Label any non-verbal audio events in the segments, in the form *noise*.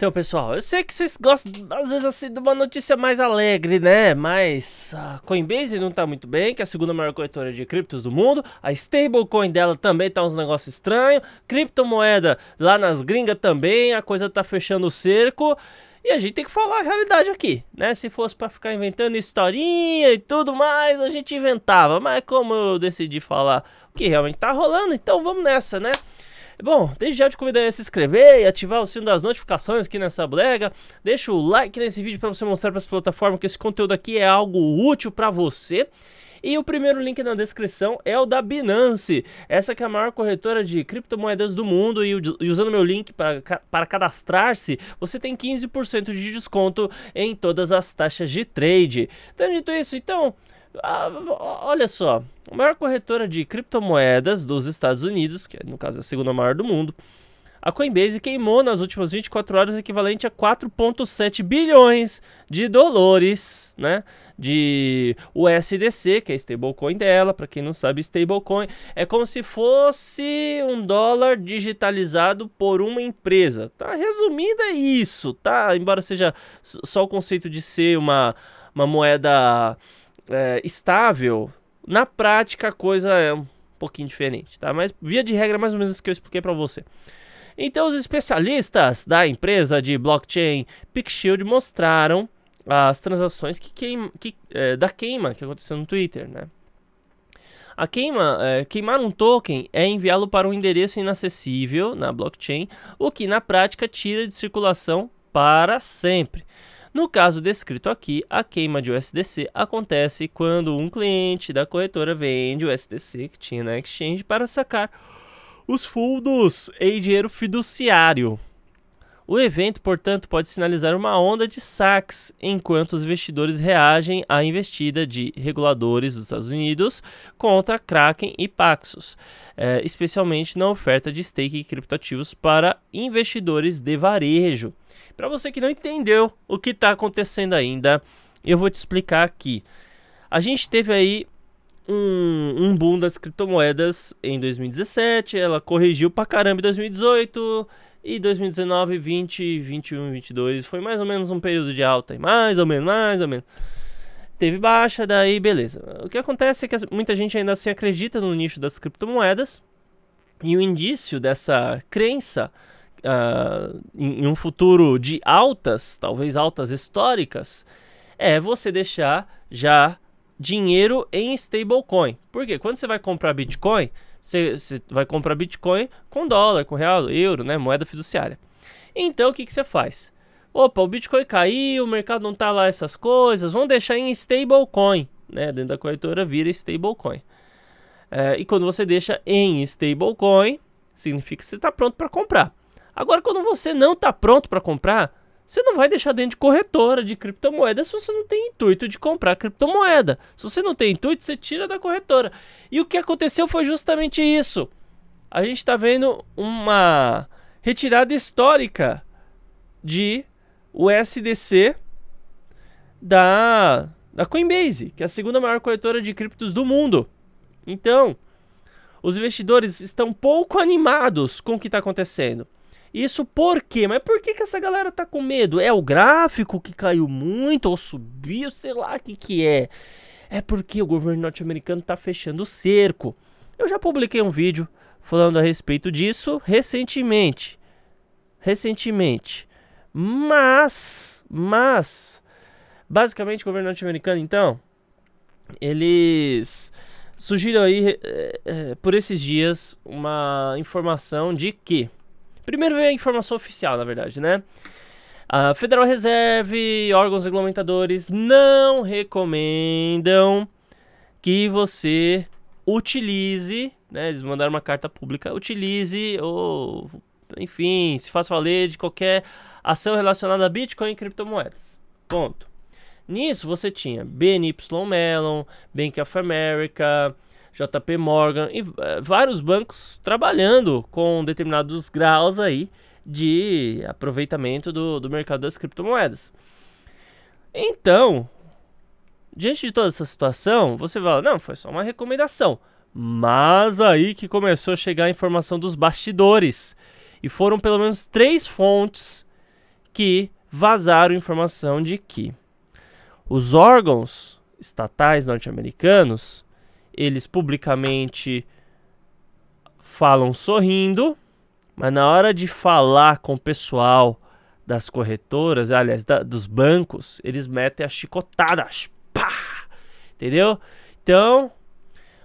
Então, pessoal, eu sei que vocês gostam, às vezes, assim, de uma notícia mais alegre, né? Mas a Coinbase não tá muito bem, que é a segunda maior corretora de criptos do mundo. A stablecoin dela também tá uns negócios estranhos. Criptomoeda lá nas gringas também, a coisa tá fechando o cerco. E a gente tem que falar a realidade aqui, né? Se fosse para ficar inventando historinha e tudo mais, a gente inventava. Mas como eu decidi falar o que realmente tá rolando, então vamos nessa, né? Bom, desde já te convido a se inscrever e ativar o sino das notificações aqui nessa blega. Deixa o like nesse vídeo para você mostrar para essa plataforma que esse conteúdo aqui é algo útil para você. E o primeiro link na descrição é o da Binance, essa que é a maior corretora de criptomoedas do mundo e, e usando meu link para, para cadastrar-se, você tem 15% de desconto em todas as taxas de trade. Tendo dito isso, então ah, olha só, a maior corretora de criptomoedas dos Estados Unidos, que é, no caso é a segunda maior do mundo, a Coinbase queimou nas últimas 24 horas equivalente a 4,7 bilhões de dólares, né? De USDC, que é a stablecoin dela. Para quem não sabe, stablecoin é como se fosse um dólar digitalizado por uma empresa. Tá? Resumindo, é isso, tá? Embora seja só o conceito de ser uma, uma moeda é, estável, na prática a coisa é um pouquinho diferente, tá? Mas via de regra é mais ou menos isso que eu expliquei para você. Então os especialistas da empresa de blockchain Pixshield mostraram as transações que queima, que, é, da queima que aconteceu no Twitter, né? A queima, é, queimar um token é enviá-lo para um endereço inacessível na blockchain, o que na prática tira de circulação para sempre. No caso descrito aqui, a queima de USDC acontece quando um cliente da corretora vende o USDC que tinha na exchange para sacar os fundos em dinheiro fiduciário. O evento, portanto, pode sinalizar uma onda de saques, enquanto os investidores reagem à investida de reguladores dos Estados Unidos contra Kraken e Paxos, é, especialmente na oferta de stake e criptoativos para investidores de varejo. Para você que não entendeu o que está acontecendo ainda, eu vou te explicar aqui. A gente teve aí um, um boom das criptomoedas em 2017, ela corrigiu pra caramba em 2018 e 2019, 20, 21, 22 foi mais ou menos um período de alta, mais ou menos, mais ou menos. Teve baixa, daí beleza. O que acontece é que muita gente ainda assim acredita no nicho das criptomoedas e o indício dessa crença uh, em, em um futuro de altas, talvez altas históricas, é você deixar já dinheiro em stablecoin. Por quê? Quando você vai comprar Bitcoin, você, você vai comprar Bitcoin com dólar, com real, euro, né? Moeda fiduciária. Então o que, que você faz? Opa, o Bitcoin caiu, o mercado não tá lá essas coisas, vamos deixar em stablecoin, né? Dentro da corretora vira stablecoin. É, e quando você deixa em stablecoin, significa que você está pronto para comprar. Agora, quando você não está pronto para comprar, você não vai deixar dentro de corretora de criptomoeda se você não tem intuito de comprar criptomoeda. Se você não tem intuito, você tira da corretora. E o que aconteceu foi justamente isso. A gente está vendo uma retirada histórica de USDC da, da Coinbase, que é a segunda maior corretora de criptos do mundo. Então, os investidores estão pouco animados com o que está acontecendo. Isso por quê? Mas por que, que essa galera tá com medo? É o gráfico que caiu muito ou subiu, sei lá o que, que é. É porque o governo norte-americano tá fechando o cerco. Eu já publiquei um vídeo falando a respeito disso recentemente. Recentemente. Mas, mas, basicamente o governo norte-americano, então, eles surgiram aí é, é, por esses dias uma informação de que Primeiro veio a informação oficial, na verdade, né? A Federal Reserve e órgãos regulamentadores não recomendam que você utilize, né? Eles mandaram uma carta pública, utilize ou enfim, se faça valer de qualquer ação relacionada a Bitcoin e criptomoedas. Ponto. Nisso você tinha BNY Mellon, Bank of America, JP Morgan e eh, vários bancos trabalhando com determinados graus aí de aproveitamento do, do mercado das criptomoedas. Então, diante de toda essa situação, você fala, não, foi só uma recomendação. Mas aí que começou a chegar a informação dos bastidores. E foram pelo menos três fontes que vazaram informação de que os órgãos estatais norte-americanos eles publicamente falam sorrindo, mas na hora de falar com o pessoal das corretoras, aliás, da, dos bancos, eles metem a chicotada. Pá! Entendeu? Então,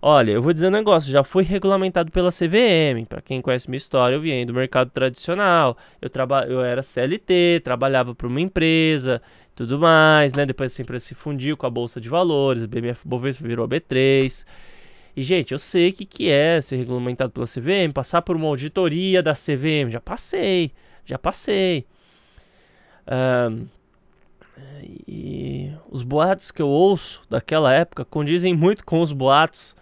Olha, eu vou dizer um negócio, já fui regulamentado pela CVM. Para quem conhece minha história, eu vim do mercado tradicional. Eu, traba eu era CLT, trabalhava para uma empresa, tudo mais, né? Depois essa empresa se fundiu com a bolsa de valores, a BMF Bovespa virou a B3. E gente, eu sei o que que é ser regulamentado pela CVM, passar por uma auditoria da CVM, já passei, já passei. Um, e os boatos que eu ouço daquela época condizem muito com os boatos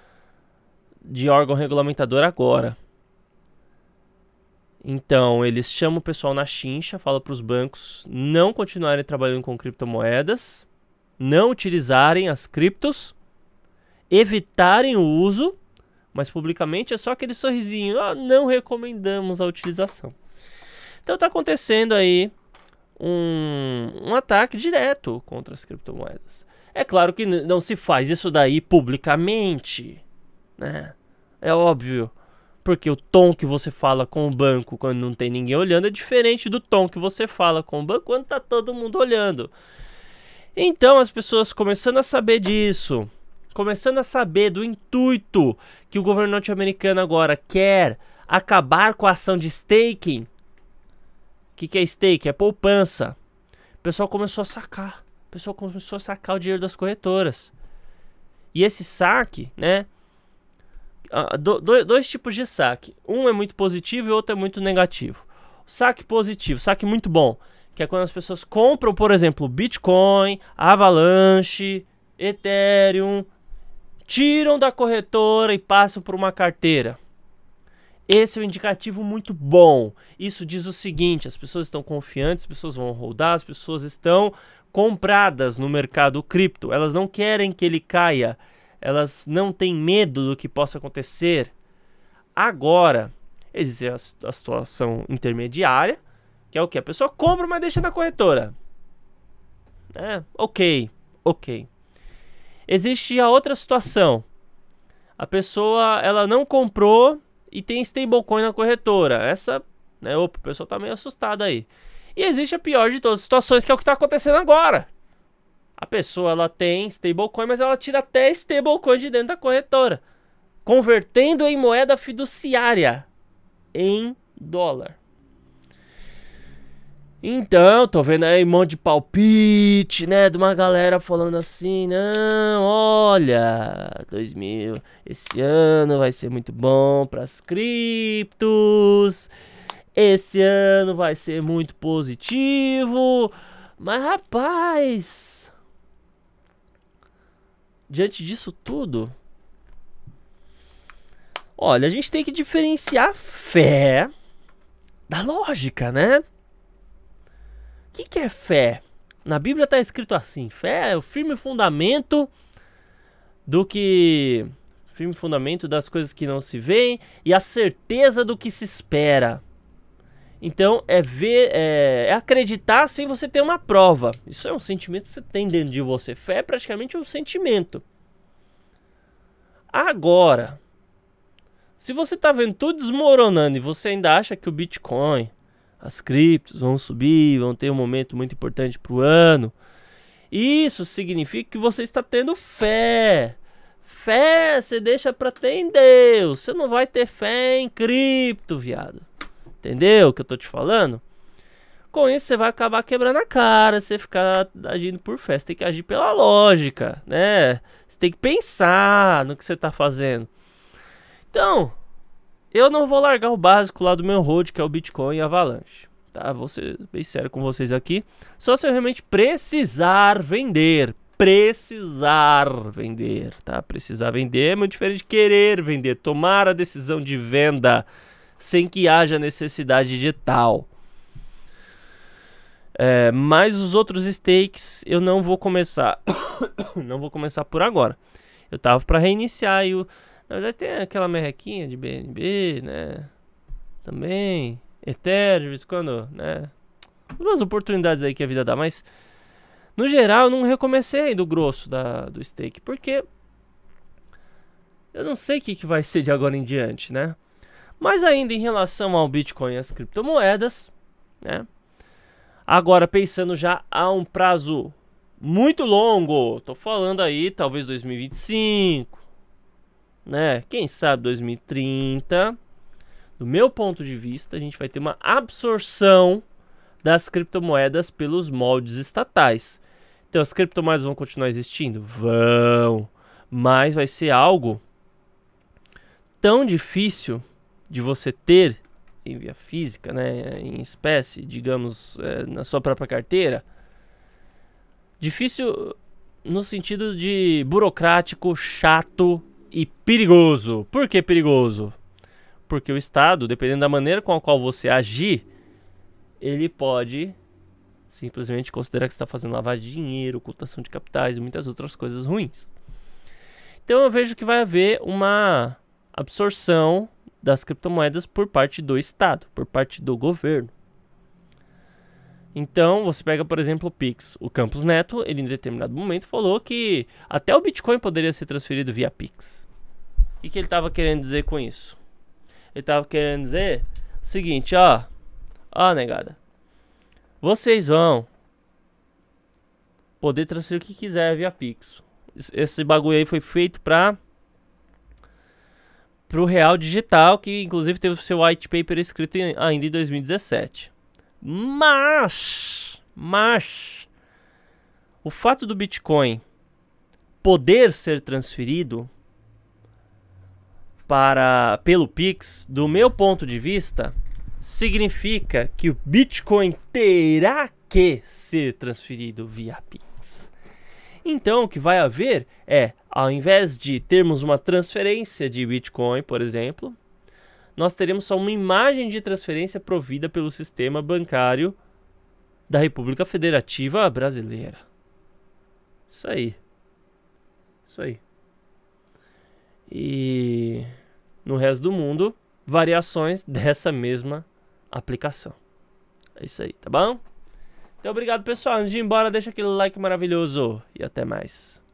de órgão regulamentador agora. Então, eles chamam o pessoal na chincha, fala para os bancos não continuarem trabalhando com criptomoedas, não utilizarem as criptos, evitarem o uso, mas publicamente é só aquele sorrisinho, ah, não recomendamos a utilização. Então está acontecendo aí um, um ataque direto contra as criptomoedas. É claro que não se faz isso daí publicamente né? É óbvio. Porque o tom que você fala com o banco quando não tem ninguém olhando é diferente do tom que você fala com o banco quando tá todo mundo olhando. Então as pessoas começando a saber disso, começando a saber do intuito que o governo norte-americano agora quer acabar com a ação de staking. O que, que é stake? É poupança. O pessoal começou a sacar. O pessoal começou a sacar o dinheiro das corretoras. E esse saque, né? Ah, do, do, dois tipos de saque. Um é muito positivo e outro é muito negativo. Saque positivo, saque muito bom, que é quando as pessoas compram, por exemplo, Bitcoin, Avalanche, Ethereum, tiram da corretora e passam por uma carteira. Esse é um indicativo muito bom. Isso diz o seguinte: as pessoas estão confiantes, as pessoas vão rodar, as pessoas estão compradas no mercado cripto. Elas não querem que ele caia elas não têm medo do que possa acontecer. Agora, existe a, a situação intermediária, que é o que? A pessoa compra, mas deixa na corretora. É, ok, ok. Existe a outra situação. A pessoa, ela não comprou e tem stablecoin na corretora. Essa, né, opa, a pessoa tá meio assustada aí. E existe a pior de todas as situações, que é o que está acontecendo agora. A pessoa ela tem stablecoin, mas ela tira até stablecoin de dentro da corretora, convertendo em moeda fiduciária em dólar. Então, tô vendo aí um monte de palpite, né? De uma galera falando assim, não, olha, 2000, esse ano vai ser muito bom para as criptos, esse ano vai ser muito positivo, mas rapaz, diante disso tudo, olha, a gente tem que diferenciar fé da lógica, né? O que, que é fé? Na Bíblia está escrito assim: fé é o firme fundamento do que. Firme fundamento das coisas que não se veem e a certeza do que se espera. Então é ver, é, é, acreditar sem você ter uma prova. Isso é um sentimento que você tem dentro de você. Fé é praticamente um sentimento. Agora, se você está vendo tudo desmoronando e você ainda acha que o Bitcoin, as criptos vão subir, vão ter um momento muito importante para o ano, isso significa que você está tendo fé. Fé você deixa para ter em Deus. Você não vai ter fé em cripto, viado. Entendeu o que eu tô te falando? Com isso, você vai acabar quebrando a cara, você ficar agindo por fé. Você tem que agir pela lógica, né? Você tem que pensar no que você tá fazendo. Então, eu não vou largar o básico lá do meu road, que é o Bitcoin e Avalanche. Tá? Vou ser bem sério com vocês aqui. Só se eu realmente precisar vender. Precisar vender, tá? Precisar vender é muito diferente de querer vender. Tomar a decisão de venda sem que haja necessidade de tal. É, mas os outros stakes eu não vou começar. *coughs* não vou começar por agora. Eu tava para reiniciar e o. Na verdade tem aquela merrequinha de BNB, né? Também. Ethereum, quando, né? Umas oportunidades aí que a vida dá, mas. No geral, eu não recomecei do grosso da, do stake, porque eu não sei o que, que vai ser de agora em diante, né? Mas ainda em relação ao Bitcoin e as criptomoedas, né? Agora pensando já a um prazo muito longo, tô falando aí talvez 2025, né? Quem sabe 2030. Do meu ponto de vista, a gente vai ter uma absorção das criptomoedas pelos moldes estatais. Então as criptomoedas vão continuar existindo? Vão, mas vai ser algo tão difícil de você ter em via física, né, em espécie, digamos, é, na sua própria carteira, difícil no sentido de burocrático, chato e perigoso. Por que perigoso? Porque o Estado, dependendo da maneira com a qual você agir, ele pode simplesmente considerar que está fazendo lavagem de dinheiro, ocultação de capitais e muitas outras coisas ruins. Então eu vejo que vai haver uma absorção das criptomoedas por parte do Estado, por parte do governo. Então, você pega, por exemplo, o Pix. O Campos Neto, ele em determinado momento falou que até o Bitcoin poderia ser transferido via Pix. O que, ele estava querendo dizer com isso? Ele estava querendo dizer o seguinte, ó. Ó, negada. Vocês vão poder transferir o que quiser via Pix. Esse bagulho aí foi feito para para o real digital, que inclusive teve seu white paper escrito em, ainda em 2017. Mas, mas, o fato do Bitcoin poder ser transferido para pelo Pix, do meu ponto de vista, significa que o Bitcoin terá que ser transferido via Pix. Então o que vai haver é, ao invés de termos uma transferência de Bitcoin, por exemplo, nós teremos só uma imagem de transferência provida pelo sistema bancário da República Federativa Brasileira. Isso aí. Isso aí. E no resto do mundo, variações dessa mesma aplicação. É isso aí, tá bom? Então obrigado, pessoal. Antes de ir embora, deixa aquele like maravilhoso e até mais.